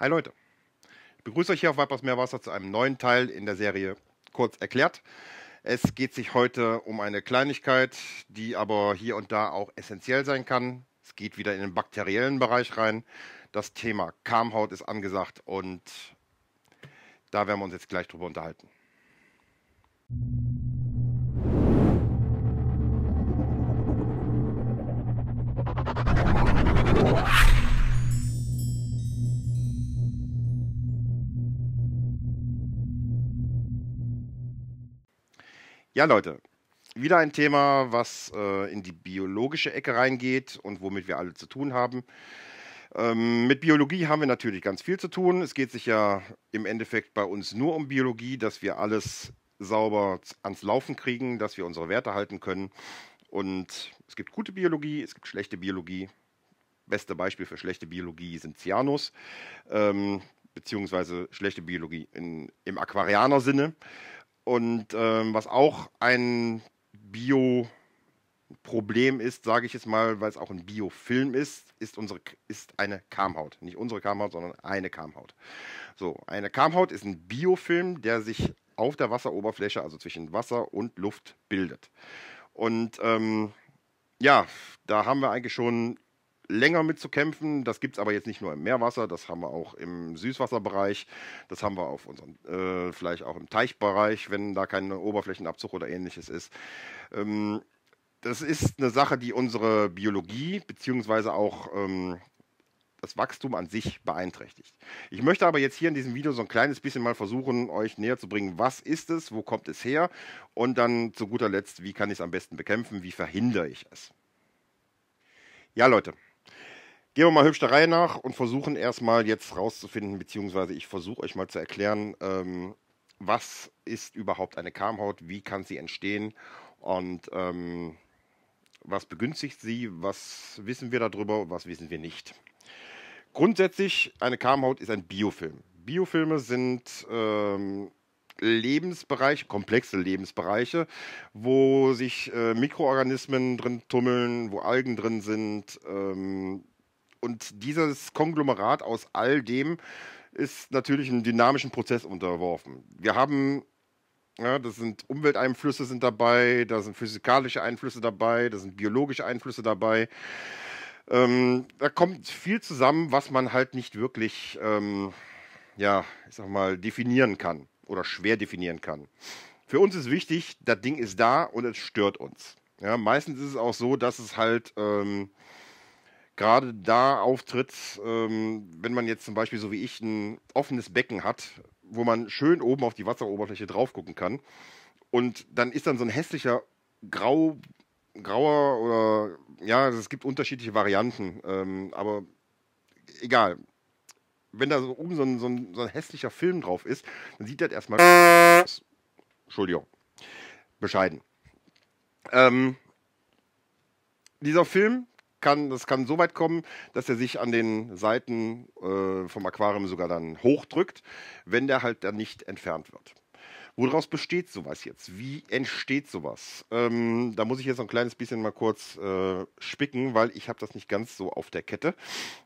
Hi Leute, ich begrüße euch hier auf Weibers Meerwasser zu einem neuen Teil in der Serie Kurz erklärt. Es geht sich heute um eine Kleinigkeit, die aber hier und da auch essentiell sein kann. Es geht wieder in den bakteriellen Bereich rein. Das Thema Karmhaut ist angesagt und da werden wir uns jetzt gleich drüber unterhalten. Ja, Leute, wieder ein Thema, was äh, in die biologische Ecke reingeht und womit wir alle zu tun haben. Ähm, mit Biologie haben wir natürlich ganz viel zu tun. Es geht sich ja im Endeffekt bei uns nur um Biologie, dass wir alles sauber ans Laufen kriegen, dass wir unsere Werte halten können. Und es gibt gute Biologie, es gibt schlechte Biologie. Beste Beispiel für schlechte Biologie sind Cyanus, ähm, beziehungsweise schlechte Biologie in, im Aquarianer-Sinne. Und ähm, was auch ein Bio-Problem ist, sage ich jetzt mal, weil es auch ein Biofilm ist, ist, unsere, ist eine Karmhaut. Nicht unsere Karmhaut, sondern eine Karmhaut. So, eine Karmhaut ist ein Biofilm, der sich auf der Wasseroberfläche, also zwischen Wasser und Luft, bildet. Und ähm, ja, da haben wir eigentlich schon länger mit zu kämpfen. Das gibt es aber jetzt nicht nur im Meerwasser, das haben wir auch im Süßwasserbereich, das haben wir auf unseren, äh, vielleicht auch im Teichbereich, wenn da kein Oberflächenabzug oder ähnliches ist. Ähm, das ist eine Sache, die unsere Biologie beziehungsweise auch ähm, das Wachstum an sich beeinträchtigt. Ich möchte aber jetzt hier in diesem Video so ein kleines bisschen mal versuchen, euch näher zu bringen, was ist es, wo kommt es her und dann zu guter Letzt, wie kann ich es am besten bekämpfen, wie verhindere ich es. Ja, Leute, Gehen wir mal hübsch der Reihe nach und versuchen erstmal jetzt rauszufinden, beziehungsweise ich versuche euch mal zu erklären, ähm, was ist überhaupt eine Karmhaut, wie kann sie entstehen und ähm, was begünstigt sie, was wissen wir darüber, was wissen wir nicht. Grundsätzlich, eine Karmhaut ist ein Biofilm. Biofilme sind ähm, Lebensbereiche, komplexe Lebensbereiche, wo sich äh, Mikroorganismen drin tummeln, wo Algen drin sind, ähm, und dieses Konglomerat aus all dem ist natürlich einem dynamischen Prozess unterworfen. Wir haben, ja, das sind Umwelteinflüsse sind dabei, da sind physikalische Einflüsse dabei, da sind biologische Einflüsse dabei. Ähm, da kommt viel zusammen, was man halt nicht wirklich, ähm, ja, ich sag mal, definieren kann oder schwer definieren kann. Für uns ist wichtig, das Ding ist da und es stört uns. Ja, meistens ist es auch so, dass es halt ähm, gerade da auftritt, ähm, wenn man jetzt zum Beispiel so wie ich ein offenes Becken hat, wo man schön oben auf die Wasseroberfläche drauf gucken kann. Und dann ist dann so ein hässlicher grau, grauer oder ja, es gibt unterschiedliche Varianten, ähm, aber egal. Wenn da so oben so ein, so, ein, so ein hässlicher Film drauf ist, dann sieht das erstmal. Entschuldigung. Bescheiden. Ähm, dieser Film kann, das kann so weit kommen, dass er sich an den Seiten äh, vom Aquarium sogar dann hochdrückt, wenn der halt dann nicht entfernt wird. Woraus besteht sowas jetzt? Wie entsteht sowas? Ähm, da muss ich jetzt noch ein kleines bisschen mal kurz äh, spicken, weil ich habe das nicht ganz so auf der Kette.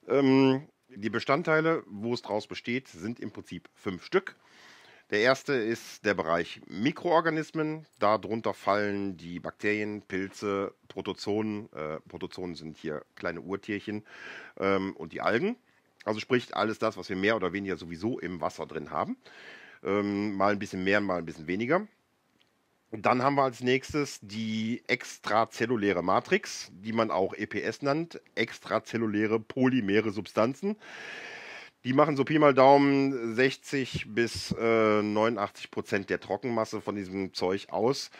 Ähm, die Bestandteile, wo es draus besteht, sind im Prinzip fünf Stück. Der erste ist der Bereich Mikroorganismen. Darunter fallen die Bakterien, Pilze, Protozoen. Äh, Protozoen sind hier kleine Urtierchen ähm, und die Algen. Also sprich alles das, was wir mehr oder weniger sowieso im Wasser drin haben. Ähm, mal ein bisschen mehr, mal ein bisschen weniger. Dann haben wir als nächstes die extrazelluläre Matrix, die man auch EPS nennt, extrazelluläre polymere Substanzen. Die machen so Pi mal Daumen 60 bis äh, 89 Prozent der Trockenmasse von diesem Zeug aus.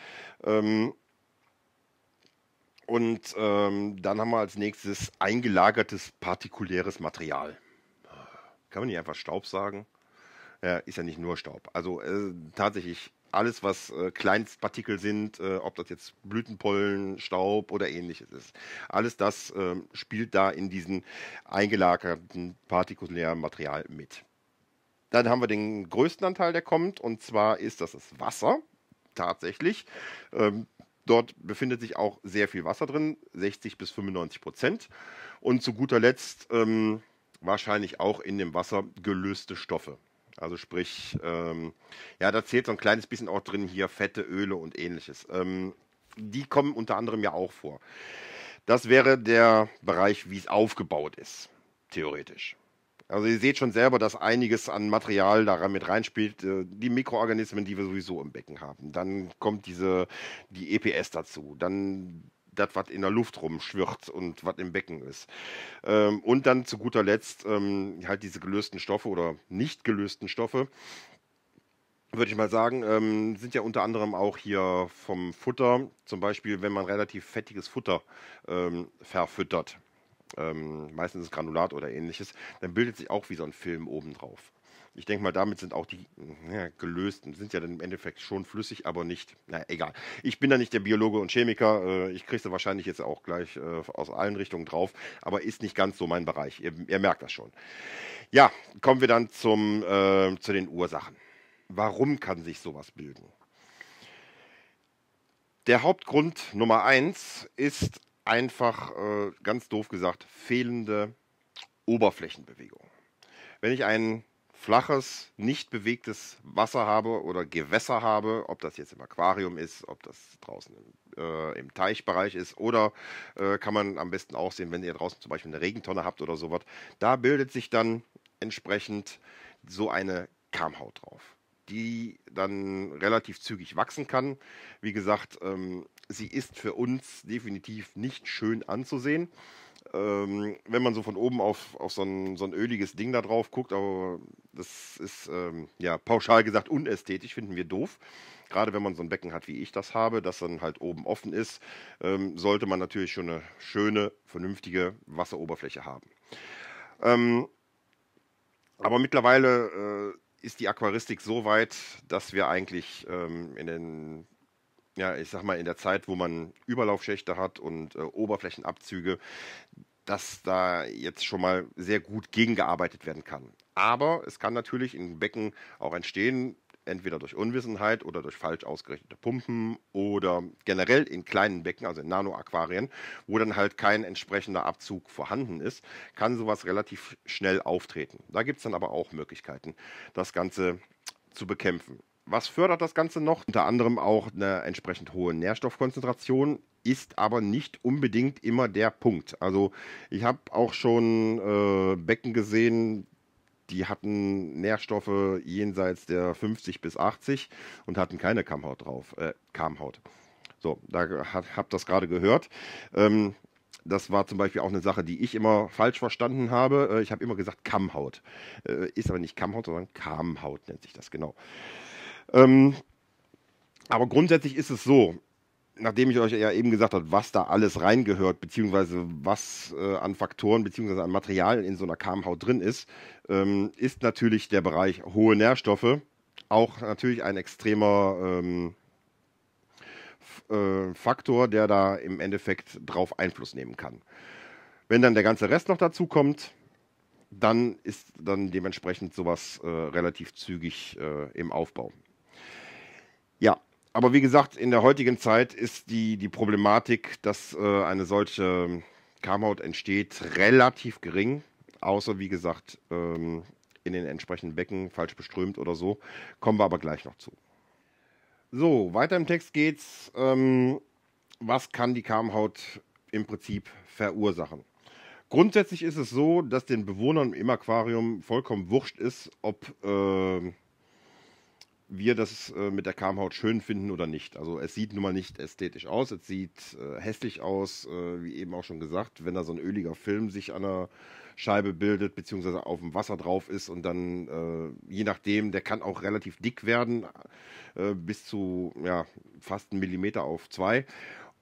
Ähm, und ähm, dann haben wir als nächstes eingelagertes partikuläres Material. Kann man nicht einfach Staub sagen? Ja, ist ja nicht nur Staub. Also äh, tatsächlich alles, was äh, Kleinstpartikel sind, äh, ob das jetzt Blütenpollen, Staub oder ähnliches ist. Alles das äh, spielt da in diesem eingelagerten partikulären Material mit. Dann haben wir den größten Anteil, der kommt, und zwar ist das das Wasser, tatsächlich. Ähm, dort befindet sich auch sehr viel Wasser drin, 60 bis 95 Prozent. Und zu guter Letzt ähm, wahrscheinlich auch in dem Wasser gelöste Stoffe. Also sprich, ähm, ja, da zählt so ein kleines bisschen auch drin hier Fette, Öle und ähnliches. Ähm, die kommen unter anderem ja auch vor. Das wäre der Bereich, wie es aufgebaut ist, theoretisch. Also ihr seht schon selber, dass einiges an Material daran mit reinspielt. Äh, die Mikroorganismen, die wir sowieso im Becken haben. Dann kommt diese, die EPS dazu. Dann das, was in der Luft rumschwirrt und was im Becken ist. Ähm, und dann zu guter Letzt ähm, halt diese gelösten Stoffe oder nicht gelösten Stoffe würde ich mal sagen, ähm, sind ja unter anderem auch hier vom Futter, zum Beispiel, wenn man relativ fettiges Futter ähm, verfüttert ähm, meistens ist Granulat oder ähnliches, dann bildet sich auch wie so ein Film obendrauf. Ich denke mal, damit sind auch die ja, gelösten, sind ja dann im Endeffekt schon flüssig, aber nicht, na egal. Ich bin da nicht der Biologe und Chemiker, äh, ich kriege sie wahrscheinlich jetzt auch gleich äh, aus allen Richtungen drauf, aber ist nicht ganz so mein Bereich, ihr, ihr merkt das schon. Ja, kommen wir dann zum, äh, zu den Ursachen. Warum kann sich sowas bilden? Der Hauptgrund Nummer eins ist einfach, äh, ganz doof gesagt, fehlende Oberflächenbewegung. Wenn ich ein flaches, nicht bewegtes Wasser habe oder Gewässer habe, ob das jetzt im Aquarium ist, ob das draußen im, äh, im Teichbereich ist oder äh, kann man am besten auch sehen, wenn ihr draußen zum Beispiel eine Regentonne habt oder sowas, da bildet sich dann entsprechend so eine Kamhaut drauf die dann relativ zügig wachsen kann. Wie gesagt, ähm, sie ist für uns definitiv nicht schön anzusehen. Ähm, wenn man so von oben auf, auf so, ein, so ein öliges Ding da drauf guckt, aber das ist ähm, ja pauschal gesagt unästhetisch, finden wir doof. Gerade wenn man so ein Becken hat, wie ich das habe, das dann halt oben offen ist, ähm, sollte man natürlich schon eine schöne, vernünftige Wasseroberfläche haben. Ähm, aber mittlerweile äh, ist die Aquaristik so weit, dass wir eigentlich ähm, in den, ja, ich sag mal, in der Zeit, wo man Überlaufschächte hat und äh, Oberflächenabzüge, dass da jetzt schon mal sehr gut gegengearbeitet werden kann. Aber es kann natürlich in Becken auch entstehen, entweder durch Unwissenheit oder durch falsch ausgerichtete Pumpen oder generell in kleinen Becken, also in Nanoaquarien, wo dann halt kein entsprechender Abzug vorhanden ist, kann sowas relativ schnell auftreten. Da gibt es dann aber auch Möglichkeiten, das Ganze zu bekämpfen. Was fördert das Ganze noch? Unter anderem auch eine entsprechend hohe Nährstoffkonzentration ist aber nicht unbedingt immer der Punkt. Also ich habe auch schon äh, Becken gesehen, die hatten Nährstoffe jenseits der 50 bis 80 und hatten keine Kammhaut drauf, äh, Kammhaut. So, da habt das gerade gehört. Ähm, das war zum Beispiel auch eine Sache, die ich immer falsch verstanden habe. Äh, ich habe immer gesagt Kammhaut. Äh, ist aber nicht Kammhaut, sondern Kammhaut nennt sich das genau. Ähm, aber grundsätzlich ist es so, nachdem ich euch ja eben gesagt habe, was da alles reingehört, beziehungsweise was äh, an Faktoren beziehungsweise an Materialien in so einer Karmhaut drin ist, ähm, ist natürlich der Bereich hohe Nährstoffe auch natürlich ein extremer ähm, äh, Faktor, der da im Endeffekt drauf Einfluss nehmen kann. Wenn dann der ganze Rest noch dazu kommt, dann ist dann dementsprechend sowas äh, relativ zügig äh, im Aufbau. Ja, aber wie gesagt, in der heutigen Zeit ist die, die Problematik, dass äh, eine solche Carmout entsteht, relativ gering. Außer, wie gesagt, ähm, in den entsprechenden Becken falsch beströmt oder so. Kommen wir aber gleich noch zu. So, weiter im Text geht's. Ähm, was kann die Karmhaut im Prinzip verursachen? Grundsätzlich ist es so, dass den Bewohnern im Aquarium vollkommen wurscht ist, ob äh, wir das äh, mit der Karmhaut schön finden oder nicht. Also es sieht nun mal nicht ästhetisch aus, es sieht äh, hässlich aus, äh, wie eben auch schon gesagt, wenn da so ein öliger Film sich an der Scheibe bildet, beziehungsweise auf dem Wasser drauf ist und dann, äh, je nachdem, der kann auch relativ dick werden, äh, bis zu ja, fast einen Millimeter auf zwei.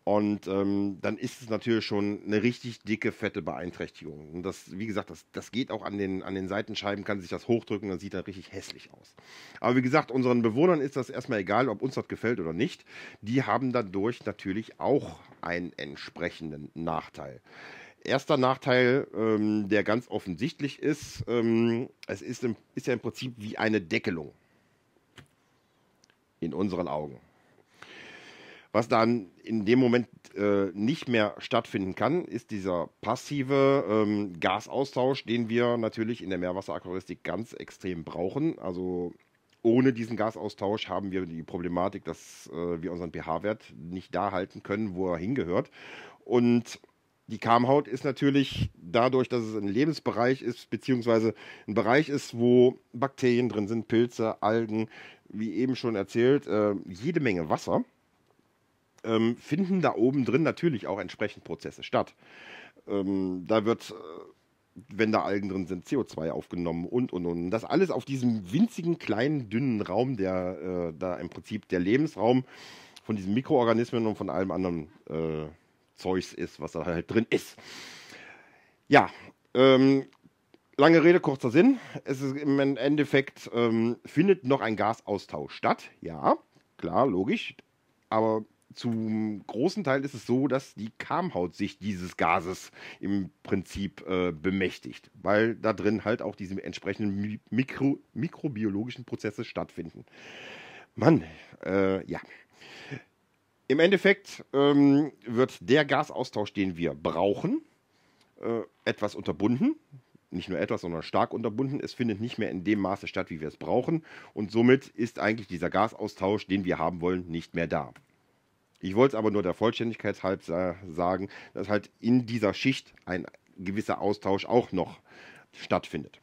Und ähm, dann ist es natürlich schon eine richtig dicke, fette Beeinträchtigung. Und das, wie gesagt, das, das geht auch an den, an den Seitenscheiben, kann sich das hochdrücken, dann sieht das richtig hässlich aus. Aber wie gesagt, unseren Bewohnern ist das erstmal egal, ob uns das gefällt oder nicht. Die haben dadurch natürlich auch einen entsprechenden Nachteil. Erster Nachteil, ähm, der ganz offensichtlich ist, ähm, es ist, im, ist ja im Prinzip wie eine Deckelung. In unseren Augen. Was dann in dem Moment äh, nicht mehr stattfinden kann, ist dieser passive ähm, Gasaustausch, den wir natürlich in der Meerwasseraquaristik ganz extrem brauchen. Also ohne diesen Gasaustausch haben wir die Problematik, dass äh, wir unseren pH-Wert nicht da halten können, wo er hingehört. Und die Kamhaut ist natürlich dadurch, dass es ein Lebensbereich ist, beziehungsweise ein Bereich ist, wo Bakterien drin sind, Pilze, Algen, wie eben schon erzählt, äh, jede Menge Wasser ähm, finden da oben drin natürlich auch entsprechend Prozesse statt. Ähm, da wird, äh, wenn da Algen drin sind, CO2 aufgenommen und, und, und. Das alles auf diesem winzigen, kleinen, dünnen Raum, der äh, da im Prinzip der Lebensraum von diesen Mikroorganismen und von allem anderen äh, Zeugs ist, was da halt drin ist. Ja, ähm, lange Rede, kurzer Sinn. Es ist im Endeffekt, ähm, findet noch ein Gasaustausch statt. Ja, klar, logisch. Aber zum großen Teil ist es so, dass die Kamhaut sich dieses Gases im Prinzip äh, bemächtigt, weil da drin halt auch diese entsprechenden Mikro mikrobiologischen Prozesse stattfinden. Mann, äh, ja. Im Endeffekt ähm, wird der Gasaustausch, den wir brauchen, äh, etwas unterbunden. Nicht nur etwas, sondern stark unterbunden. Es findet nicht mehr in dem Maße statt, wie wir es brauchen. Und somit ist eigentlich dieser Gasaustausch, den wir haben wollen, nicht mehr da. Ich wollte es aber nur der Vollständigkeit halb sagen, dass halt in dieser Schicht ein gewisser Austausch auch noch stattfindet.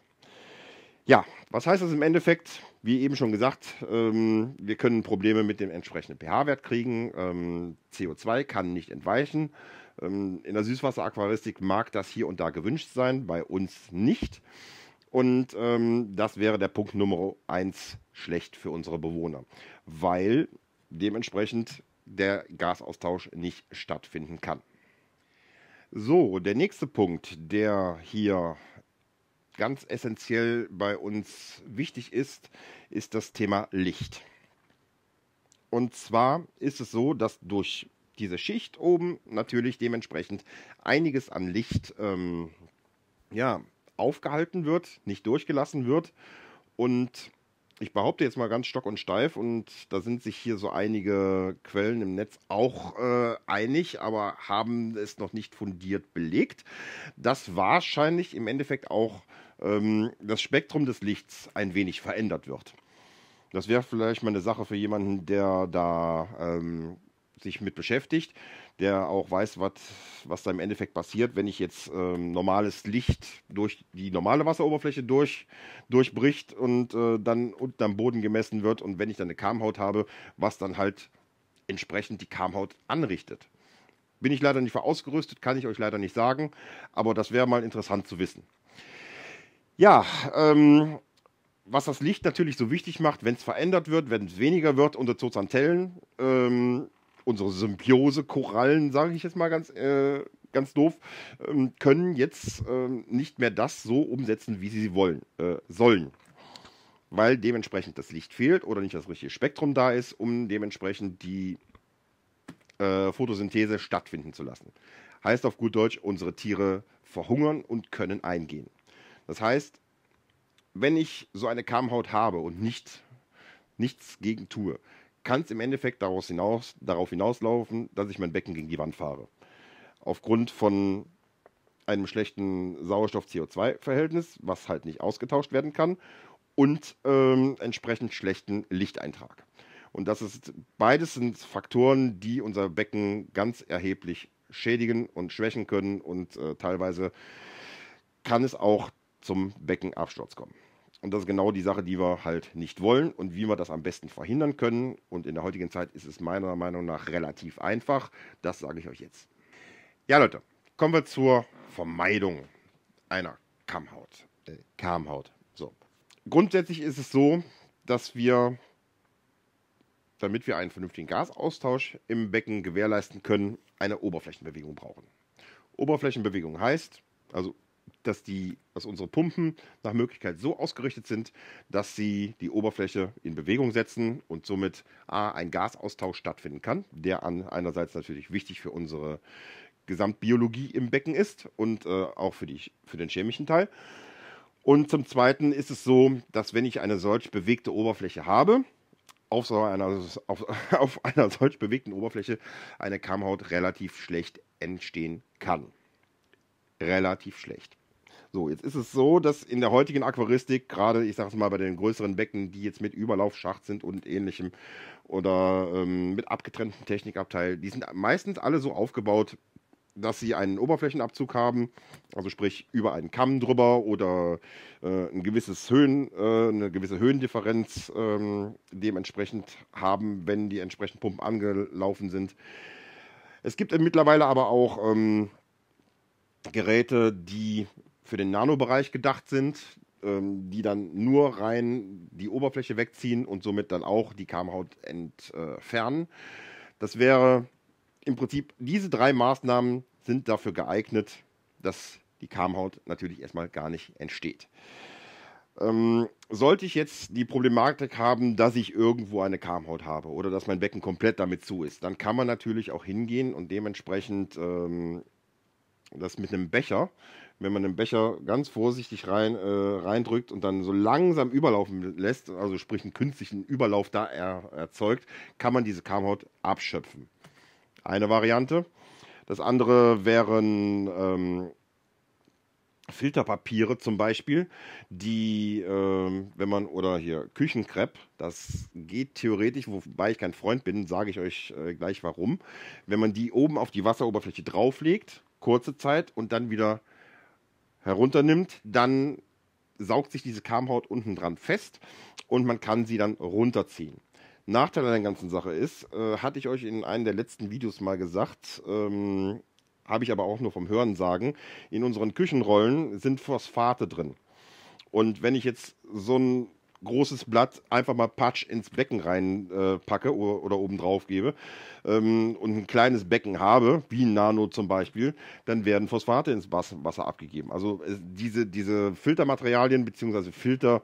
Ja, was heißt das im Endeffekt? Wie eben schon gesagt, ähm, wir können Probleme mit dem entsprechenden pH-Wert kriegen. Ähm, CO2 kann nicht entweichen. Ähm, in der Süßwasseraquaristik mag das hier und da gewünscht sein, bei uns nicht. Und ähm, das wäre der Punkt Nummer 1 schlecht für unsere Bewohner, weil dementsprechend der Gasaustausch nicht stattfinden kann. So, der nächste Punkt, der hier ganz essentiell bei uns wichtig ist, ist das Thema Licht. Und zwar ist es so, dass durch diese Schicht oben natürlich dementsprechend einiges an Licht ähm, ja, aufgehalten wird, nicht durchgelassen wird. Und ich behaupte jetzt mal ganz stock und steif und da sind sich hier so einige Quellen im Netz auch äh, einig, aber haben es noch nicht fundiert belegt, dass wahrscheinlich im Endeffekt auch ähm, das Spektrum des Lichts ein wenig verändert wird. Das wäre vielleicht mal eine Sache für jemanden, der da ähm, sich mit beschäftigt der auch weiß, wat, was da im Endeffekt passiert, wenn ich jetzt ähm, normales Licht durch die normale Wasseroberfläche durch, durchbricht und äh, dann unterm Boden gemessen wird und wenn ich dann eine Kamhaut habe, was dann halt entsprechend die Kamhaut anrichtet. Bin ich leider nicht verausgerüstet, kann ich euch leider nicht sagen, aber das wäre mal interessant zu wissen. Ja, ähm, was das Licht natürlich so wichtig macht, wenn es verändert wird, wenn es weniger wird unter Zozantellen, ähm, unsere Symbiose-Korallen, sage ich jetzt mal ganz, äh, ganz doof, ähm, können jetzt ähm, nicht mehr das so umsetzen, wie sie wollen, äh, sollen. Weil dementsprechend das Licht fehlt oder nicht das richtige Spektrum da ist, um dementsprechend die äh, Photosynthese stattfinden zu lassen. Heißt auf gut Deutsch, unsere Tiere verhungern und können eingehen. Das heißt, wenn ich so eine Kammhaut habe und nicht, nichts gegen tue, kann es im Endeffekt daraus hinaus, darauf hinauslaufen, dass ich mein Becken gegen die Wand fahre. Aufgrund von einem schlechten Sauerstoff-CO2-Verhältnis, was halt nicht ausgetauscht werden kann, und ähm, entsprechend schlechten Lichteintrag. Und das ist beides sind Faktoren, die unser Becken ganz erheblich schädigen und schwächen können und äh, teilweise kann es auch zum Beckenabsturz kommen. Und das ist genau die Sache, die wir halt nicht wollen und wie wir das am besten verhindern können. Und in der heutigen Zeit ist es meiner Meinung nach relativ einfach. Das sage ich euch jetzt. Ja, Leute, kommen wir zur Vermeidung einer Kammhaut. Äh, Kamhaut. So. Grundsätzlich ist es so, dass wir, damit wir einen vernünftigen Gasaustausch im Becken gewährleisten können, eine Oberflächenbewegung brauchen. Oberflächenbewegung heißt, also dass, die, dass unsere Pumpen nach Möglichkeit so ausgerichtet sind, dass sie die Oberfläche in Bewegung setzen und somit A, ein Gasaustausch stattfinden kann, der an einerseits natürlich wichtig für unsere Gesamtbiologie im Becken ist und äh, auch für, die, für den chemischen Teil. Und zum Zweiten ist es so, dass wenn ich eine solch bewegte Oberfläche habe, auf, so einer, auf, auf einer solch bewegten Oberfläche eine Kammhaut relativ schlecht entstehen kann. Relativ schlecht. So, jetzt ist es so, dass in der heutigen Aquaristik, gerade ich sage es mal bei den größeren Becken, die jetzt mit Überlaufschacht sind und ähnlichem oder ähm, mit abgetrennten Technikabteil, die sind meistens alle so aufgebaut, dass sie einen Oberflächenabzug haben, also sprich über einen Kamm drüber oder äh, ein gewisses Höhen, äh, eine gewisse Höhendifferenz ähm, dementsprechend haben, wenn die entsprechenden Pumpen angelaufen sind. Es gibt mittlerweile aber auch ähm, Geräte, die für den Nanobereich gedacht sind, ähm, die dann nur rein die Oberfläche wegziehen und somit dann auch die Kamhaut entfernen. Das wäre im Prinzip, diese drei Maßnahmen sind dafür geeignet, dass die Kamhaut natürlich erstmal gar nicht entsteht. Ähm, sollte ich jetzt die Problematik haben, dass ich irgendwo eine Kamhaut habe oder dass mein Becken komplett damit zu ist, dann kann man natürlich auch hingehen und dementsprechend ähm, das mit einem Becher wenn man den Becher ganz vorsichtig rein, äh, reindrückt und dann so langsam überlaufen lässt, also sprich einen künstlichen Überlauf da er, erzeugt, kann man diese Karmhaut abschöpfen. Eine Variante. Das andere wären ähm, Filterpapiere zum Beispiel, die, äh, wenn man, oder hier Küchenkrepp, das geht theoretisch, wobei ich kein Freund bin, sage ich euch äh, gleich warum. Wenn man die oben auf die Wasseroberfläche drauflegt, kurze Zeit und dann wieder herunternimmt, dann saugt sich diese Kamhaut unten dran fest und man kann sie dann runterziehen. Nachteil an der ganzen Sache ist, äh, hatte ich euch in einem der letzten Videos mal gesagt, ähm, habe ich aber auch nur vom Hören sagen, in unseren Küchenrollen sind Phosphate drin. Und wenn ich jetzt so ein großes Blatt einfach mal Patsch ins Becken reinpacke äh, oder, obendrauf gebe ähm, und ein kleines Becken habe, wie ein Nano zum Beispiel, dann werden Phosphate ins Wasser abgegeben. Also äh, diese, diese Filtermaterialien bzw. Filter,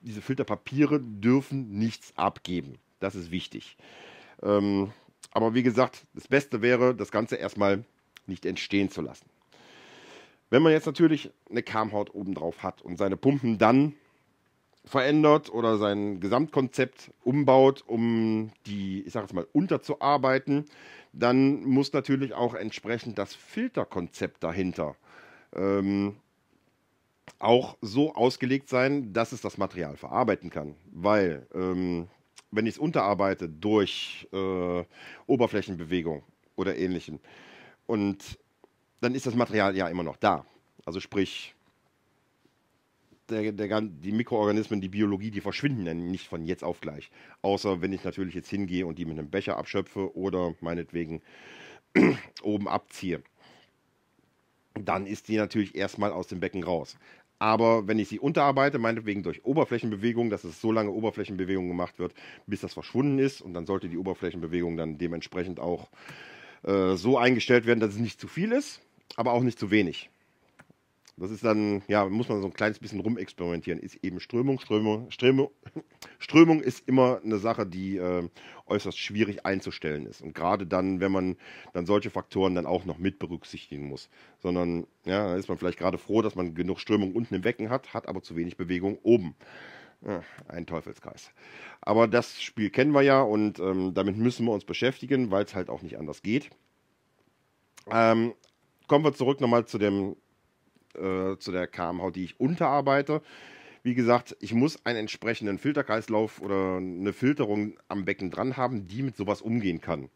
diese Filterpapiere dürfen nichts abgeben. Das ist wichtig. Ähm, aber wie gesagt, das Beste wäre, das Ganze erstmal nicht entstehen zu lassen. Wenn man jetzt natürlich eine Kamhaut obendrauf hat und seine Pumpen dann verändert oder sein Gesamtkonzept umbaut, um die, ich sage jetzt mal, unterzuarbeiten, dann muss natürlich auch entsprechend das Filterkonzept dahinter ähm, auch so ausgelegt sein, dass es das Material verarbeiten kann. Weil ähm, wenn ich es unterarbeite durch äh, Oberflächenbewegung oder ähnlichen, und dann ist das Material ja immer noch da. Also sprich, der, der, die Mikroorganismen, die Biologie, die verschwinden dann nicht von jetzt auf gleich. Außer wenn ich natürlich jetzt hingehe und die mit einem Becher abschöpfe oder meinetwegen oben abziehe. Dann ist die natürlich erstmal aus dem Becken raus. Aber wenn ich sie unterarbeite, meinetwegen durch Oberflächenbewegung, dass es so lange Oberflächenbewegung gemacht wird, bis das verschwunden ist. Und dann sollte die Oberflächenbewegung dann dementsprechend auch äh, so eingestellt werden, dass es nicht zu viel ist, aber auch nicht zu wenig. Das ist dann, ja, muss man so ein kleines bisschen rumexperimentieren. Ist eben Strömung, Strömung, Strömung, Strömung ist immer eine Sache, die äh, äußerst schwierig einzustellen ist. Und gerade dann, wenn man dann solche Faktoren dann auch noch mit berücksichtigen muss. Sondern, ja, dann ist man vielleicht gerade froh, dass man genug Strömung unten im Becken hat, hat aber zu wenig Bewegung oben. Ja, ein Teufelskreis. Aber das Spiel kennen wir ja und ähm, damit müssen wir uns beschäftigen, weil es halt auch nicht anders geht. Ähm, kommen wir zurück nochmal zu dem äh, zu der KMH, die ich unterarbeite. Wie gesagt, ich muss einen entsprechenden Filterkreislauf oder eine Filterung am Becken dran haben, die mit sowas umgehen kann.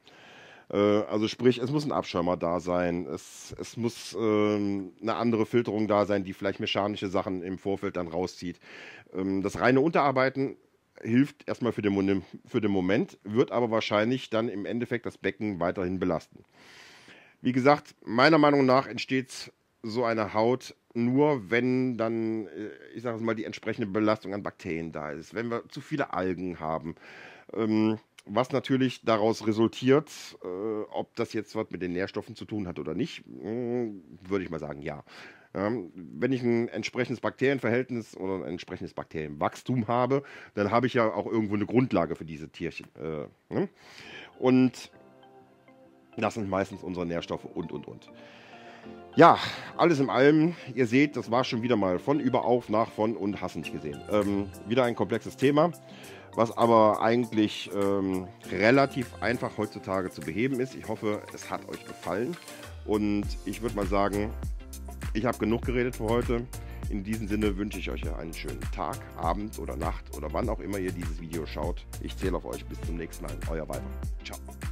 Äh, also sprich, es muss ein Abschäumer da sein, es, es muss ähm, eine andere Filterung da sein, die vielleicht mechanische Sachen im Vorfeld dann rauszieht. Ähm, das reine Unterarbeiten hilft erstmal für den, für den Moment, wird aber wahrscheinlich dann im Endeffekt das Becken weiterhin belasten. Wie gesagt, meiner Meinung nach entsteht so eine Haut nur, wenn dann, äh, ich sage es mal, die entsprechende Belastung an Bakterien da ist, wenn wir zu viele Algen haben. Ähm, was natürlich daraus resultiert, äh, ob das jetzt was mit den Nährstoffen zu tun hat oder nicht, hm, würde ich mal sagen, ja. Ähm, wenn ich ein entsprechendes Bakterienverhältnis oder ein entsprechendes Bakterienwachstum habe, dann habe ich ja auch irgendwo eine Grundlage für diese Tierchen. Äh, ne? Und das sind meistens unsere Nährstoffe und, und, und. Ja, alles in allem, ihr seht, das war schon wieder mal von überauf nach von und hassend gesehen. Ähm, wieder ein komplexes Thema, was aber eigentlich ähm, relativ einfach heutzutage zu beheben ist. Ich hoffe, es hat euch gefallen und ich würde mal sagen, ich habe genug geredet für heute. In diesem Sinne wünsche ich euch einen schönen Tag, Abend oder Nacht oder wann auch immer ihr dieses Video schaut. Ich zähle auf euch. Bis zum nächsten Mal. Euer Weiber. Ciao.